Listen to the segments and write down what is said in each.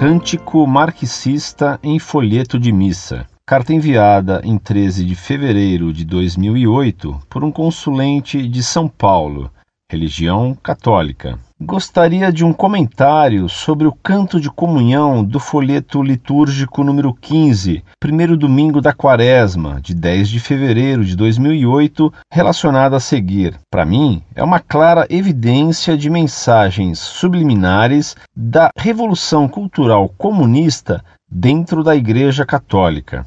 Cântico Marxista em Folheto de Missa. Carta enviada em 13 de fevereiro de 2008 por um consulente de São Paulo, religião católica. Gostaria de um comentário sobre o canto de comunhão do folheto litúrgico número 15, primeiro domingo da quaresma, de 10 de fevereiro de 2008, relacionado a seguir. Para mim, é uma clara evidência de mensagens subliminares da revolução cultural comunista dentro da Igreja Católica.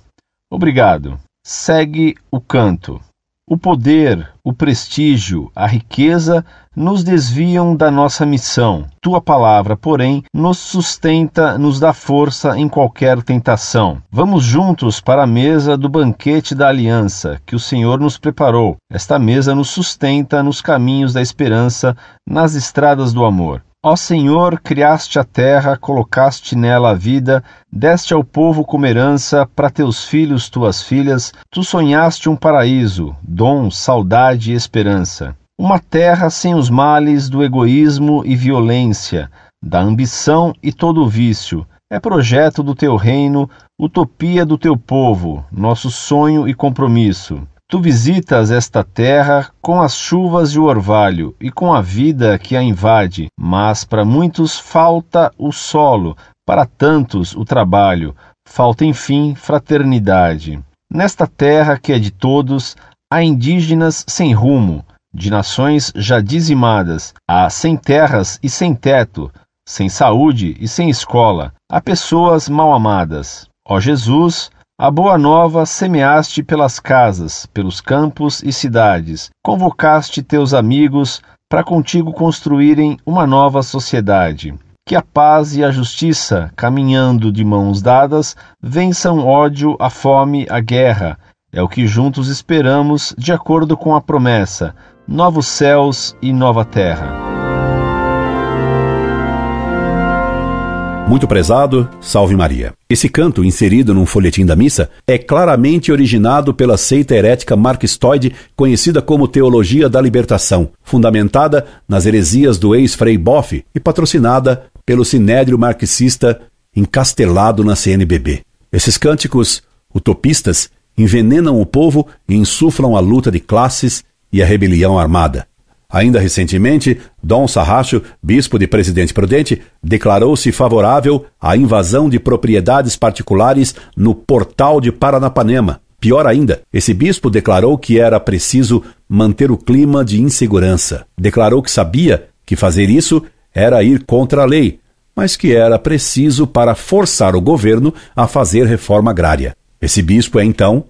Obrigado. Segue o canto. O poder, o prestígio, a riqueza nos desviam da nossa missão. Tua palavra, porém, nos sustenta, nos dá força em qualquer tentação. Vamos juntos para a mesa do banquete da aliança que o Senhor nos preparou. Esta mesa nos sustenta nos caminhos da esperança, nas estradas do amor. Ó Senhor, criaste a terra, colocaste nela a vida, deste ao povo como herança, para teus filhos, tuas filhas, tu sonhaste um paraíso, dom, saudade e esperança. Uma terra sem os males do egoísmo e violência, da ambição e todo o vício. É projeto do teu reino, utopia do teu povo, nosso sonho e compromisso. Tu visitas esta terra com as chuvas e o orvalho e com a vida que a invade, mas para muitos falta o solo, para tantos o trabalho, falta enfim fraternidade. Nesta terra que é de todos, há indígenas sem rumo, de nações já dizimadas, há sem terras e sem teto, sem saúde e sem escola, há pessoas mal amadas. Ó Jesus, a boa nova semeaste pelas casas, pelos campos e cidades, convocaste teus amigos para contigo construírem uma nova sociedade. Que a paz e a justiça, caminhando de mãos dadas, vençam ódio, a fome, a guerra. É o que juntos esperamos, de acordo com a promessa: novos céus e nova terra. muito prezado, salve Maria. Esse canto, inserido num folhetim da missa, é claramente originado pela seita herética marxistoide conhecida como Teologia da Libertação, fundamentada nas heresias do ex-frei Boff e patrocinada pelo sinédrio marxista encastelado na CNBB. Esses cânticos utopistas envenenam o povo e insuflam a luta de classes e a rebelião armada. Ainda recentemente, Dom Sarracho, bispo de Presidente Prudente, declarou-se favorável à invasão de propriedades particulares no portal de Paranapanema. Pior ainda, esse bispo declarou que era preciso manter o clima de insegurança. Declarou que sabia que fazer isso era ir contra a lei, mas que era preciso para forçar o governo a fazer reforma agrária. Esse bispo é então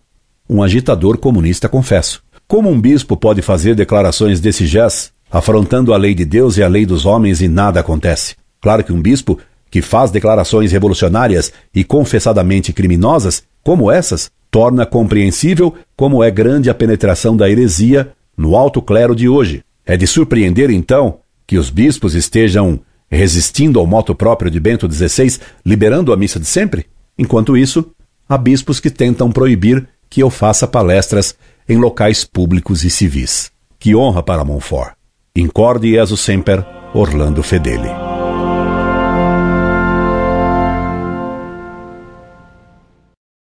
um agitador comunista, confesso. Como um bispo pode fazer declarações desse jazz, afrontando a lei de Deus e a lei dos homens e nada acontece? Claro que um bispo que faz declarações revolucionárias e confessadamente criminosas, como essas, torna compreensível como é grande a penetração da heresia no alto clero de hoje. É de surpreender, então, que os bispos estejam resistindo ao moto próprio de Bento XVI, liberando a missa de sempre? Enquanto isso, há bispos que tentam proibir que eu faça palestras em locais públicos e civis. Que honra para Monfort. Incorde Jesus Semper, Orlando Fedeli.